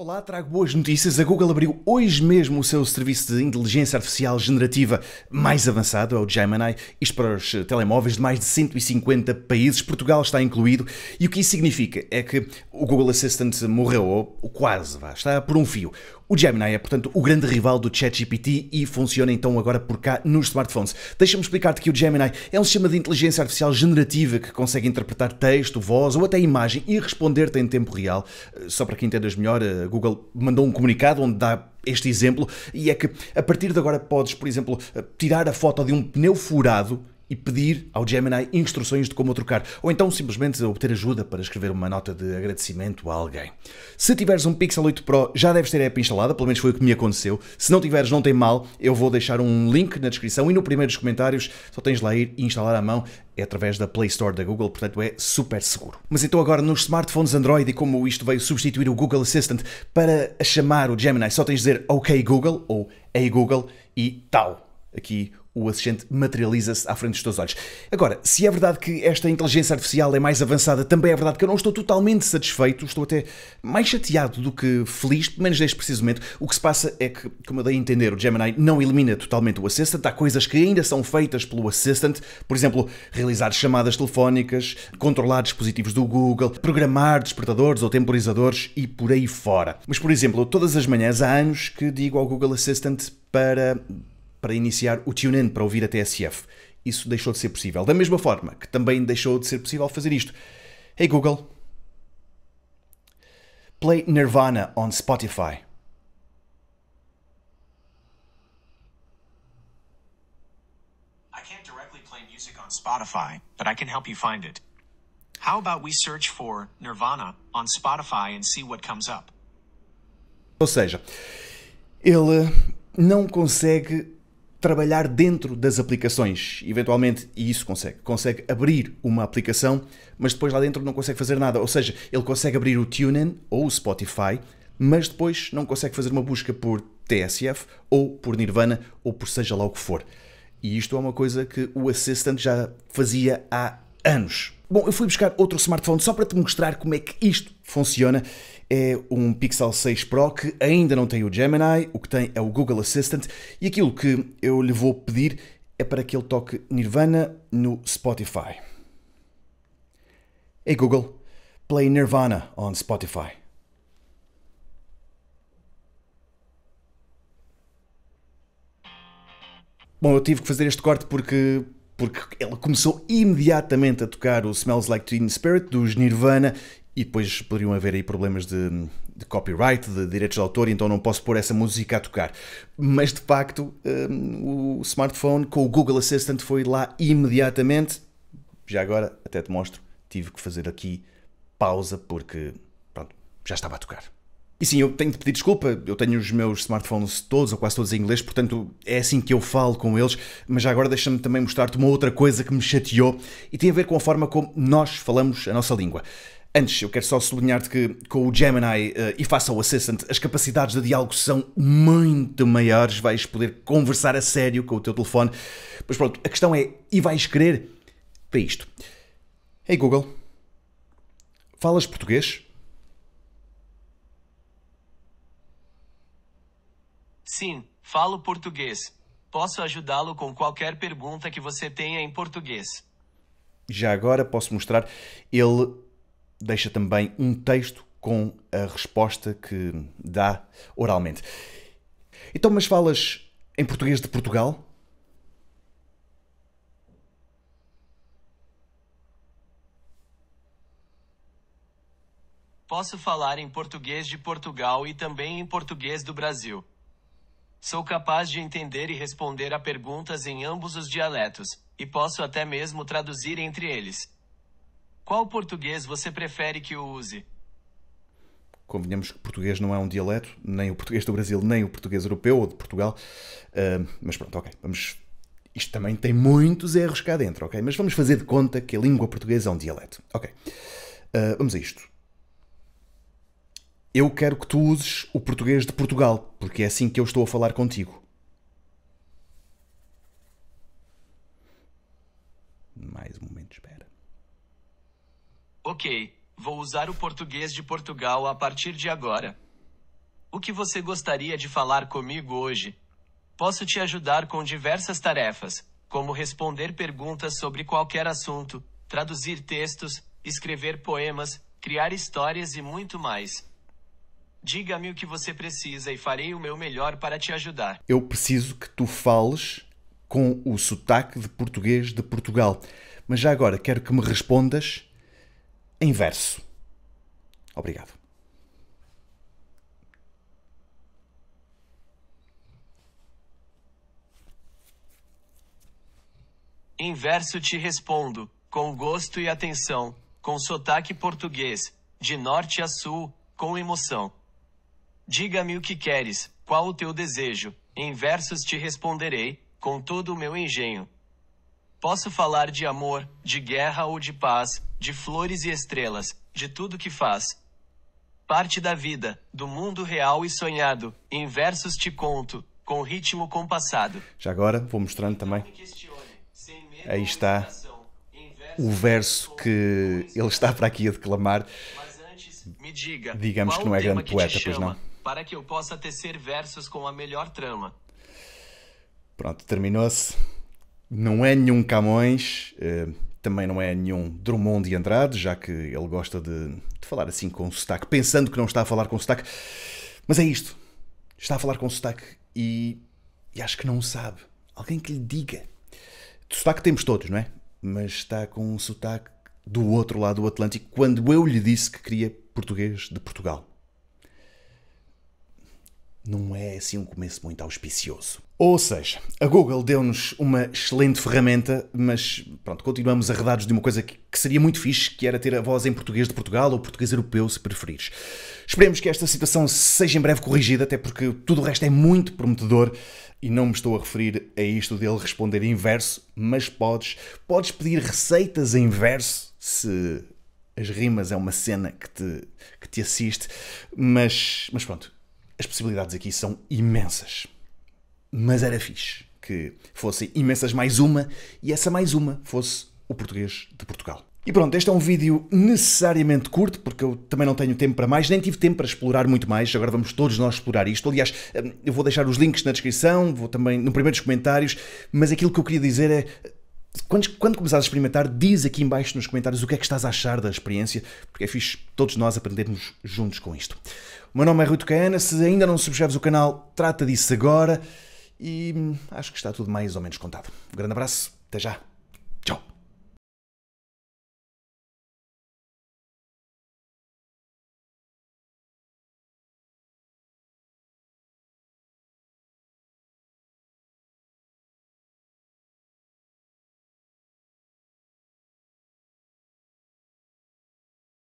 Olá, trago boas notícias. A Google abriu hoje mesmo o seu serviço de inteligência artificial generativa mais avançado, é o Gemini, isto para os telemóveis de mais de 150 países. Portugal está incluído. E o que isso significa é que o Google Assistant morreu, ou quase, vá, está por um fio. O Gemini é, portanto, o grande rival do ChatGPT e funciona então agora por cá nos smartphones. Deixa-me explicar-te que o Gemini é um sistema de inteligência artificial generativa que consegue interpretar texto, voz ou até imagem e responder-te em tempo real. Eh, só para que entendas melhor, eh, Google mandou um comunicado onde dá este exemplo e é que a partir de agora podes, por exemplo, eh, tirar a foto de um pneu furado e pedir ao Gemini instruções de como trocar, ou então simplesmente obter ajuda para escrever uma nota de agradecimento a alguém. Se tiveres um Pixel 8 Pro, já deves ter a app instalada, pelo menos foi o que me aconteceu. Se não tiveres, não tem mal, eu vou deixar um link na descrição e no primeiro dos comentários, só tens lá ir e instalar à mão, é através da Play Store da Google, portanto é super seguro. Mas então agora nos smartphones Android e como isto veio substituir o Google Assistant para chamar o Gemini, só tens de dizer OK Google ou Hey Google e tal. Aqui o assistente materializa-se à frente dos teus olhos. Agora, se é verdade que esta inteligência artificial é mais avançada, também é verdade que eu não estou totalmente satisfeito, estou até mais chateado do que feliz, pelo menos neste preciso momento. O que se passa é que, como eu dei a entender, o Gemini não elimina totalmente o Assistant, há coisas que ainda são feitas pelo Assistant, por exemplo, realizar chamadas telefónicas, controlar dispositivos do Google, programar despertadores ou temporizadores e por aí fora. Mas, por exemplo, todas as manhãs há anos que digo ao Google Assistant para para iniciar o TuneIn para ouvir a TSF. Isso deixou de ser possível. Da mesma forma que também deixou de ser possível fazer isto. Hey Google, play Nirvana on Spotify. I can't directly play music on Spotify, but I can help you find it. How about we search for Nirvana on Spotify and see what comes up? Ou seja, ele não consegue trabalhar dentro das aplicações, eventualmente, e isso consegue. Consegue abrir uma aplicação, mas depois lá dentro não consegue fazer nada. Ou seja, ele consegue abrir o TuneIn ou o Spotify, mas depois não consegue fazer uma busca por TSF ou por Nirvana ou por seja lá o que for. E isto é uma coisa que o Assistant já fazia há anos. Bom, eu fui buscar outro smartphone só para te mostrar como é que isto funciona é um Pixel 6 Pro que ainda não tem o Gemini, o que tem é o Google Assistant, e aquilo que eu lhe vou pedir é para que ele toque Nirvana no Spotify. Hey Google, play Nirvana on Spotify. Bom, eu tive que fazer este corte porque porque ela começou imediatamente a tocar o Smells Like Teen Spirit dos Nirvana e depois poderiam haver aí problemas de, de copyright, de direitos de autor, então não posso pôr essa música a tocar. Mas de facto, um, o smartphone com o Google Assistant foi lá imediatamente. Já agora, até te mostro, tive que fazer aqui pausa porque pronto, já estava a tocar. E sim, eu tenho de pedir desculpa, eu tenho os meus smartphones todos, ou quase todos em inglês, portanto é assim que eu falo com eles, mas já agora deixa-me também mostrar-te uma outra coisa que me chateou e tem a ver com a forma como nós falamos a nossa língua. Antes, eu quero só sublinhar-te que com o Gemini uh, e faça o Assistant, as capacidades de diálogo são muito maiores, vais poder conversar a sério com o teu telefone. Mas pronto, a questão é, e vais querer para isto. Ei hey Google, falas português? Sim, falo português. Posso ajudá-lo com qualquer pergunta que você tenha em português. Já agora posso mostrar, ele deixa também um texto com a resposta que dá oralmente. Então, mas falas em português de Portugal? Posso falar em português de Portugal e também em português do Brasil. Sou capaz de entender e responder a perguntas em ambos os dialetos, e posso até mesmo traduzir entre eles. Qual português você prefere que eu use? Convenhamos que português não é um dialeto, nem o português do Brasil, nem o português europeu ou de Portugal. Uh, mas pronto, ok, vamos. Isto também tem muitos erros cá dentro, ok? Mas vamos fazer de conta que a língua portuguesa é um dialeto. Ok. Uh, vamos a isto. Eu quero que tu uses o português de Portugal, porque é assim que eu estou a falar contigo. Mais um momento, espera. Ok, vou usar o português de Portugal a partir de agora. O que você gostaria de falar comigo hoje? Posso te ajudar com diversas tarefas, como responder perguntas sobre qualquer assunto, traduzir textos, escrever poemas, criar histórias e muito mais. Diga-me o que você precisa e farei o meu melhor para te ajudar. Eu preciso que tu fales com o sotaque de português de Portugal. Mas já agora quero que me respondas em verso. Obrigado. Em verso te respondo, com gosto e atenção, com sotaque português, de norte a sul, com emoção. Diga-me o que queres, qual o teu desejo, em versos te responderei, com todo o meu engenho. Posso falar de amor, de guerra ou de paz, de flores e estrelas, de tudo que faz. Parte da vida, do mundo real e sonhado, em versos te conto, com ritmo compassado. Já agora vou mostrando também. Aí está o verso que ele está para aqui a declamar. Diga, Digamos que não é grande poeta, pois não. Para que eu possa tecer versos com a melhor trama. Pronto, terminou-se. Não é nenhum Camões, eh, também não é nenhum Drummond de Andrade, já que ele gosta de, de falar assim com sotaque, pensando que não está a falar com sotaque. Mas é isto. Está a falar com sotaque e, e acho que não sabe. Alguém que lhe diga. De sotaque temos todos, não é? Mas está com um sotaque do outro lado do Atlântico quando eu lhe disse que queria português de Portugal não é assim um começo muito auspicioso. Ou seja, a Google deu-nos uma excelente ferramenta, mas pronto, continuamos arredados de uma coisa que, que, seria muito fixe, que era ter a voz em português de Portugal ou português europeu, se preferires. Esperemos que esta situação seja em breve corrigida, até porque tudo o resto é muito prometedor e não me estou a referir a isto dele responder em verso, mas podes, podes pedir receitas em verso se as rimas é uma cena que te, que te assiste, mas, mas pronto, as possibilidades aqui são imensas. Mas era fixe que fossem imensas mais uma e essa mais uma fosse o português de Portugal. E pronto, este é um vídeo necessariamente curto, porque eu também não tenho tempo para mais, nem tive tempo para explorar muito mais, agora vamos todos nós explorar isto. Aliás, hum, eu vou deixar os links na descrição, vou também no primeiro dos comentários, mas aquilo que eu queria dizer é quando, quando começares a experimentar, diz aqui embaixo nos comentários o que é que estás a achar da experiência, porque é fixe todos nós aprendermos juntos com isto. O meu nome é Rui Tucana, se ainda não subscreves o canal, trata disso agora e hum, acho que está tudo mais ou menos contado. Um grande abraço, até já!